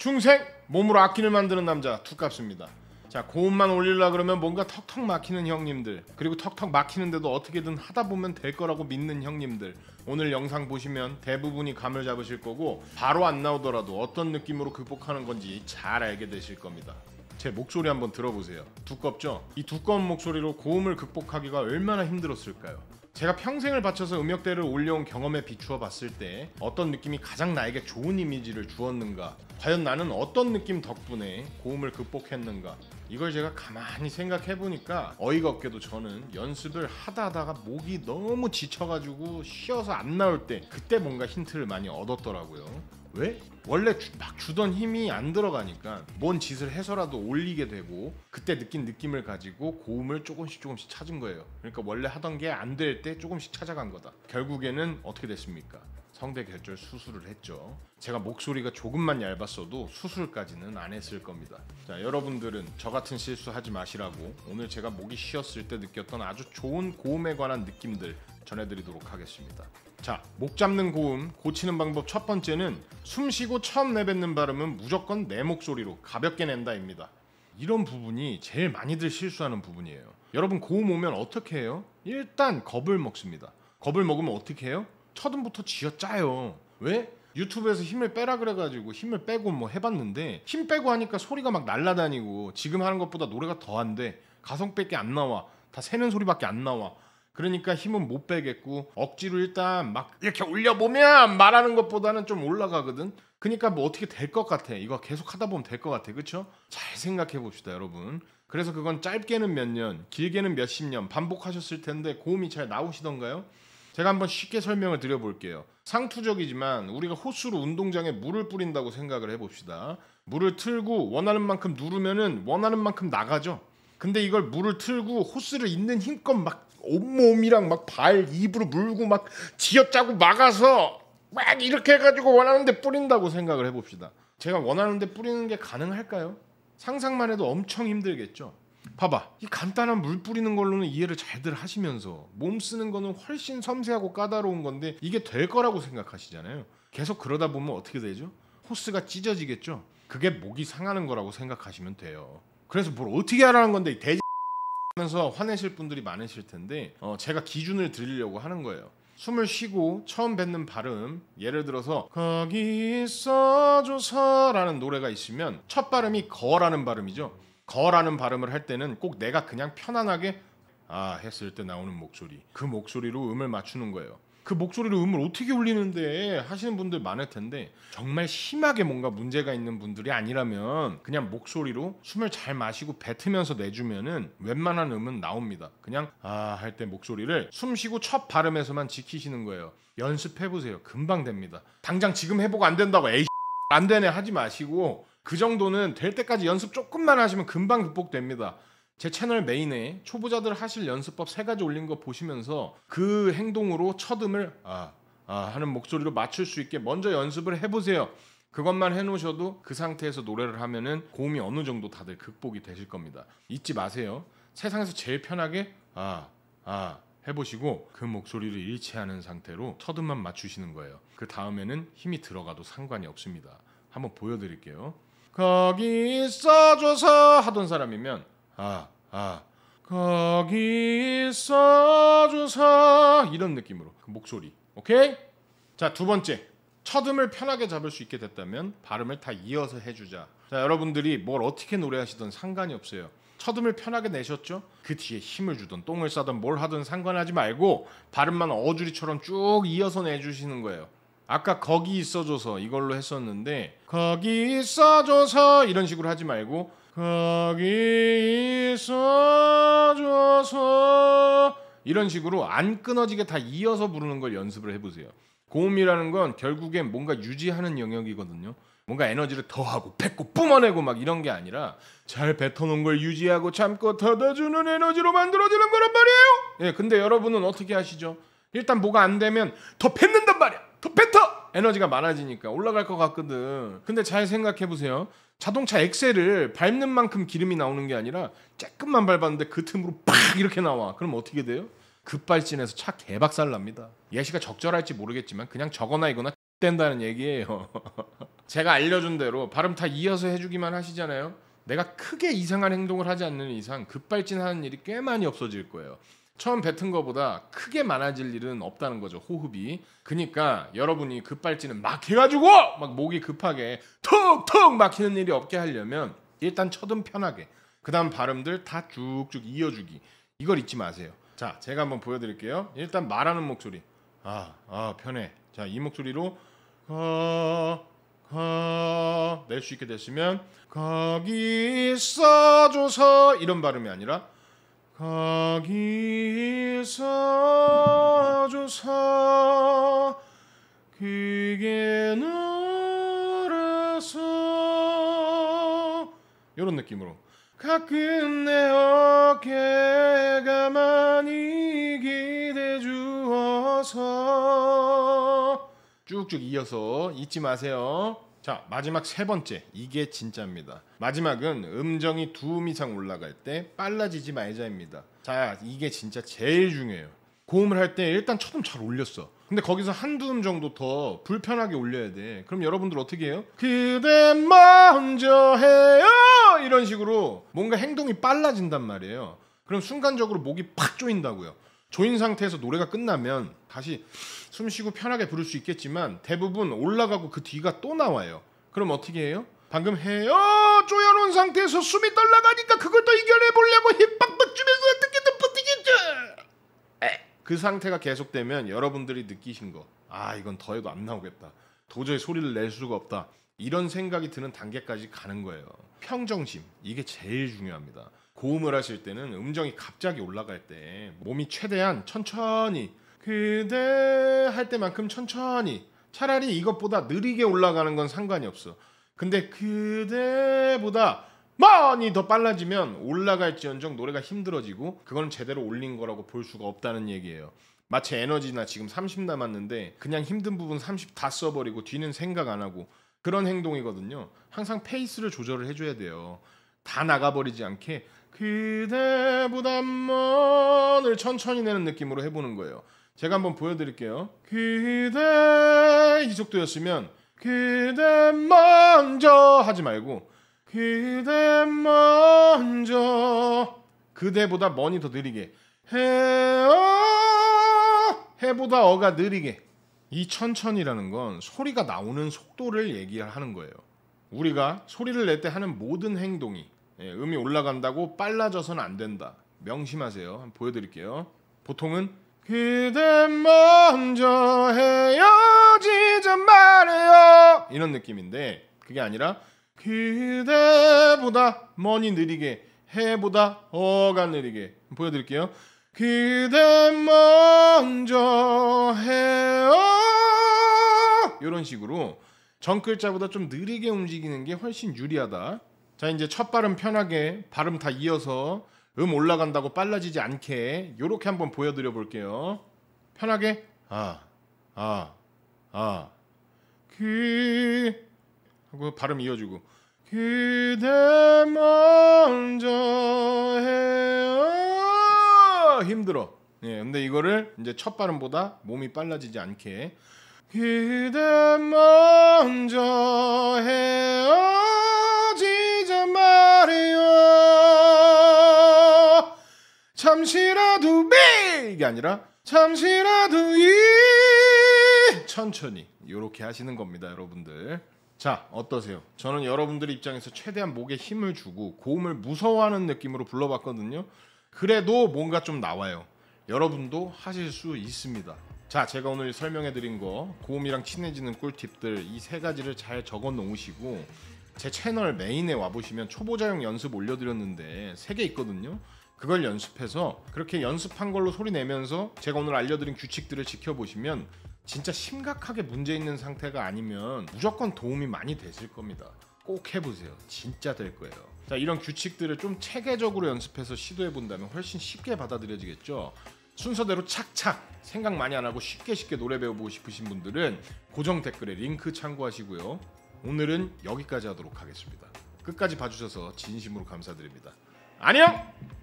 중생 몸으로 아끼를 만드는 남자 투값입니다. 자 고음만 올리려 그러면 뭔가 턱턱 막히는 형님들 그리고 턱턱 막히는데도 어떻게든 하다 보면 될 거라고 믿는 형님들 오늘 영상 보시면 대부분이 감을 잡으실 거고 바로 안 나오더라도 어떤 느낌으로 극복하는 건지 잘 알게 되실 겁니다. 제 목소리 한번 들어보세요. 두껍죠? 이 두꺼운 목소리로 고음을 극복하기가 얼마나 힘들었을까요? 제가 평생을 바쳐서 음역대를 올려온 경험에 비추어 봤을 때 어떤 느낌이 가장 나에게 좋은 이미지를 주었는가 과연 나는 어떤 느낌 덕분에 고음을 극복했는가 이걸 제가 가만히 생각해 보니까 어이가 없게도 저는 연습을 하다 하다가 목이 너무 지쳐가지고 쉬어서 안 나올 때 그때 뭔가 힌트를 많이 얻었더라고요 왜? 원래 주, 막 주던 힘이 안 들어가니까 뭔 짓을 해서라도 올리게 되고 그때 느낀 느낌을 가지고 고음을 조금씩 조금씩 찾은 거예요. 그러니까 원래 하던 게 안 될 때 조금씩 찾아간 거다. 결국에는 어떻게 됐습니까? 성대 결절 수술을 했죠. 제가 목소리가 조금만 얇았어도 수술까지는 안 했을 겁니다. 자, 여러분들은 저 같은 실수 하지 마시라고 오늘 제가 목이 쉬었을 때 느꼈던 아주 좋은 고음에 관한 느낌들 전해드리도록 하겠습니다. 자, 목 잡는 고음 고치는 방법 첫 번째는 숨 쉬고 처음 내뱉는 발음은 무조건 내 목소리로 가볍게 낸다입니다. 이런 부분이 제일 많이들 실수하는 부분이에요. 여러분 고음 오면 어떻게 해요? 일단 겁을 먹습니다. 겁을 먹으면 어떻게 해요? 첫음부터 쥐어짜요. 왜? 유튜브에서 힘을 빼라 그래가지고 힘을 빼고 뭐 해봤는데 힘 빼고 하니까 소리가 막 날라다니고 지금 하는 것보다 노래가 더 안 돼. 가성밖에 안 나와. 다 새는 소리밖에 안 나와. 그러니까 힘은 못 빼겠고 억지로 일단 막 이렇게 올려보면 말하는 것보다는 좀 올라가거든. 그러니까 뭐 어떻게 될 것 같아. 이거 계속 하다 보면 될 것 같아. 그쵸잘 생각해 봅시다, 여러분. 그래서 그건 짧게는 몇 년, 길게는 몇 십 년 반복하셨을 텐데 고음이 잘 나오시던가요? 제가 한번 쉽게 설명을 드려볼게요. 상투적이지만 우리가 호수로 운동장에 물을 뿌린다고 생각을 해봅시다. 물을 틀고 원하는 만큼 누르면은 원하는 만큼 나가죠. 근데 이걸 물을 틀고 호스를 있는 힘껏 막 온몸이랑 막 발 입으로 물고 막 지어짜고 막아서 막 이렇게 해가지고 원하는데 뿌린다고 생각을 해봅시다. 제가 원하는데 뿌리는 게 가능할까요? 상상만 해도 엄청 힘들겠죠. 봐봐 이 간단한 물 뿌리는 걸로는 이해를 잘들 하시면서 몸 쓰는 거는 훨씬 섬세하고 까다로운 건데 이게 될 거라고 생각하시잖아요 계속 그러다 보면 어떻게 되죠 호스가 찢어지겠죠 그게 목이 상하는 거라고 생각하시면 돼요 그래서 뭘 어떻게 하라는 건데 대 하면서 화내실 분들이 많으실 텐데 어, 제가 기준을 드리려고 하는 거예요. 숨을 쉬고 처음 뱉는 발음 예를 들어서 거기 있어줘서라는 노래가 있으면 첫 발음이 거라는 발음이죠. 거라는 발음을 할 때는 꼭 내가 그냥 편안하게 아 했을 때 나오는 목소리 그 목소리로 음을 맞추는 거예요. 그 목소리로 음을 어떻게 올리는데 하시는 분들 많을 텐데 정말 심하게 뭔가 문제가 있는 분들이 아니라면 그냥 목소리로 숨을 잘 마시고 뱉으면서 내주면은 웬만한 음은 나옵니다. 그냥 아 할 때 목소리를 숨쉬고 첫 발음에서만 지키시는 거예요. 연습해 보세요. 금방 됩니다. 당장 지금 해보고 안 된다고 에이 안 되네 하지 마시고 그 정도는 될 때까지 연습 조금만 하시면 금방 극복됩니다. 제 채널 메인에 초보자들 하실 연습법 세 가지 올린 거 보시면서 그 행동으로 첫음을 아, 아 하는 목소리로 맞출 수 있게 먼저 연습을 해보세요. 그것만 해놓으셔도 그 상태에서 노래를 하면은 고음이 어느 정도 다들 극복이 되실 겁니다. 잊지 마세요. 세상에서 제일 편하게 아, 아 해보시고 그 목소리를 일치하는 상태로 첫음만 맞추시는 거예요. 그 다음에는 힘이 들어가도 상관이 없습니다. 한번 보여드릴게요. 거기 있어줘서 하던 사람이면 아, 아. 거기 있어 주사 이런 느낌으로 그 목소리 오케이? 자두 번째 첫음을 편하게 잡을 수 있게 됐다면 발음을 다 이어서 해주자 자 여러분들이 뭘 어떻게 노래하시든 상관이 없어요 첫음을 편하게 내셨죠? 그 뒤에 힘을 주던 똥을 싸던 뭘 하든 상관하지 말고 발음만 어주리처럼 쭉 이어서 내주시는 거예요 아까 거기 있어줘서 이걸로 했었는데 거기 있어줘서 이런 식으로 하지 말고 거기 있어줘서 이런 식으로 안 끊어지게 다 이어서 부르는 걸 연습을 해보세요. 고음이라는 건 결국엔 뭔가 유지하는 영역이거든요. 뭔가 에너지를 더하고 뱉고 뿜어내고 막 이런 게 아니라 잘 뱉어놓은 걸 유지하고 참고 닫아주는 에너지로 만들어지는 거란 말이에요. 예, 근데 여러분은 어떻게 하시죠? 일단 뭐가 안 되면 더 뱉는단 말이야. 더 뱉어. 에너지가 많아지니까 올라갈 것 같거든. 근데 잘 생각해 보세요. 자동차 엑셀을 밟는 만큼 기름이 나오는 게 아니라 조금만 밟았는데 그 틈으로 팍 이렇게 나와. 그럼 어떻게 돼요? 급발진해서 차 개박살 납니다. 예시가 적절할지 모르겠지만 그냥 적어나 이거나 된다는 얘기예요. 제가 알려준 대로 발음 다 이어서 해주기만 하시잖아요. 내가 크게 이상한 행동을 하지 않는 이상 급발진하는 일이 꽤 많이 없어질 거예요. 처음 뱉은 거보다 크게 많아질 일은 없다는 거죠 호흡이 그러니까 여러분이 급발진을막 해가지고 막 목이 급하게 턱턱 막히는 일이 없게 하려면 일단 쳐든 편하게 그 다음 발음들 다 쭉쭉 이어주기 이걸 잊지 마세요 자 제가 한번 보여드릴게요 일단 말하는 목소리 아, 아 편해 자 이 목소리로 어... 낼수 있게 됐으면 거기 있어줘서 이런 발음이 아니라 하기서주사 그게 너라서 이런 느낌으로 가끔 내 어깨가 많이 기대 주어서 쭉쭉 이어서 잊지 마세요. 자 마지막 세 번째 이게 진짜입니다 마지막은 음정이 두음 이상 올라갈 때 빨라지지 말자입니다 자 이게 진짜 제일 중요해요 고음을 할 때 일단 첫음잘 올렸어 근데 거기서 한두 음 정도 더 불편하게 올려야 돼 그럼 여러분들 어떻게 해요? 그대 먼저 해요 이런 식으로 뭔가 행동이 빨라진단 말이에요 그럼 순간적으로 목이 팍 조인다고요 조인 상태에서 노래가 끝나면 다시 숨쉬고 편하게 부를 수 있겠지만 대부분 올라가고 그 뒤가 또 나와요. 그럼 어떻게 해요? 방금 해요 조여놓은 상태에서 숨이 떨려가니까 그걸 또 이겨내보려고 힙박박 주면서 어떻게든 버티겠죠. 그 상태가 계속되면 여러분들이 느끼신 거, 아 이건 더해도 안 나오겠다. 도저히 소리를 낼 수가 없다. 이런 생각이 드는 단계까지 가는 거예요. 평정심 이게 제일 중요합니다. 고음을 하실 때는 음정이 갑자기 올라갈 때 몸이 최대한 천천히 그대 할 때만큼 천천히 차라리 이것보다 느리게 올라가는 건 상관이 없어. 근데 그대보다 많이 더 빨라지면 올라갈지언정 노래가 힘들어지고 그건 제대로 올린 거라고 볼 수가 없다는 얘기예요. 마치 에너지나 지금 30 남았는데 그냥 힘든 부분 30 다 써버리고 뒤는 생각 안 하고 그런 행동이거든요. 항상 페이스를 조절을 해줘야 돼요. 다 나가버리지 않게 그대 보다먼을 천천히 내는 느낌으로 해보는 거예요. 제가 한번 보여드릴게요. 그대 이 속도였으면 그대 먼저 하지 말고 그대 먼저 그대보다 먼이 더 느리게 해어 해보다 어가 느리게 이 천천이라는 건 소리가 나오는 속도를 얘기하는 거예요. 우리가 소리를 낼 때 하는 모든 행동이 예, 음이 올라간다고 빨라져선 안 된다. 명심하세요. 보여드릴게요. 보통은 그대 먼저 헤어지지 말해요 이런 느낌인데 그게 아니라 그대보다 머니 느리게 해보다 어가 느리게 보여드릴게요. 그대 먼저 해요. 이런 식으로 전 글자보다 좀 느리게 움직이는 게 훨씬 유리하다. 자 이제 첫 발음 편하게 발음 다 이어서 음 올라간다고 빨라지지 않게 요렇게 한번 보여드려 볼게요. 편하게 아 아아그 하고 발음 이어주고 그대 먼저 해요. 힘들어. 예, 근데 이거를 이제 첫 발음보다 몸이 빨라지지 않게 그대 먼저 헤어지자 말이요 잠시라도 비 이게 아니라 잠시라도 이 천천히 이렇게 하시는 겁니다 여러분들 자 어떠세요? 저는 여러분들 입장에서 최대한 목에 힘을 주고 고음을 무서워하는 느낌으로 불러봤거든요 그래도 뭔가 좀 나와요. 여러분도 하실 수 있습니다. 자, 제가 오늘 설명해 드린 거 고음이랑 친해지는 꿀팁들 이 세 가지를 잘 적어 놓으시고 제 채널 메인에 와 보시면 초보자용 연습 올려 드렸는데 세 개 있거든요. 그걸 연습해서 그렇게 연습한 걸로 소리 내면서 제가 오늘 알려드린 규칙들을 지켜보시면 진짜 심각하게 문제 있는 상태가 아니면 무조건 도움이 많이 되실 겁니다. 꼭 해보세요. 진짜 될 거예요. 자, 이런 규칙들을 좀 체계적으로 연습해서 시도해 본다면 훨씬 쉽게 받아들여지겠죠. 순서대로 착착 생각 많이 안 하고 쉽게 쉽게 노래 배워보고 싶으신 분들은 고정 댓글에 링크 참고하시고요. 오늘은 여기까지 하도록 하겠습니다. 끝까지 봐주셔서 진심으로 감사드립니다. 안녕!